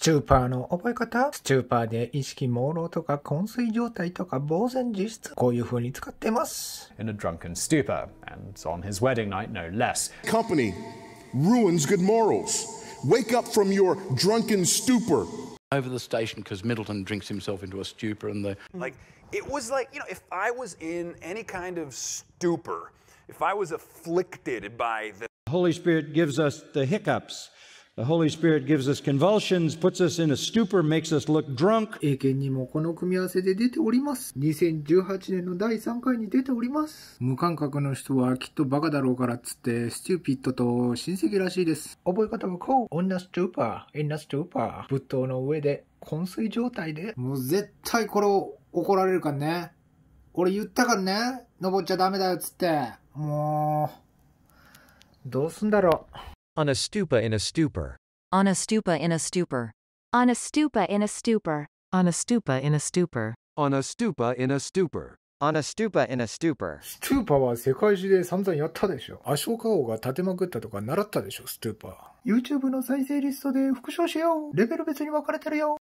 スチューパーの覚え方スチューパーで意識朦朧とか昏睡状態とか呆然自失こういう風に使ってます。In a drunken stupor, and on his wedding night no less. Company ruins good morals. Wake up from your drunken stupor. Over the station because Middleton drinks himself into a stupor and the... Like, it was like, you know, if I was in any kind of stupor, if I was afflicted by the Holy Spirit gives us the hiccups. The Holy Spirit gives us convulsions, puts us i 英検にもこの組み合わせで出ております。2018年の第3回に出ております。無感覚の人はきっとバカだろうからつって、ステューピットと親戚らしいです。覚え方はこう。女ストーパー、女ストーパー。仏塔の上で、昏睡状態で。もう絶対これを怒られるからね。俺言ったからね。登っちゃダメだよつって。もう。どうすんだろう。On a stupa in a stupor. On a stupa in a stupor. On a stupa in a stupor. On a stupa in a stupor. On a stupa in a stupor. On a stupa in a stupor. ストゥーパは世界中で散々やったでしょ。アショーカ王が立てまくったとか習ったでしょ、ストゥーパー。YouTube の再生リストで復唱しよう。レベル別に分かれてるよ。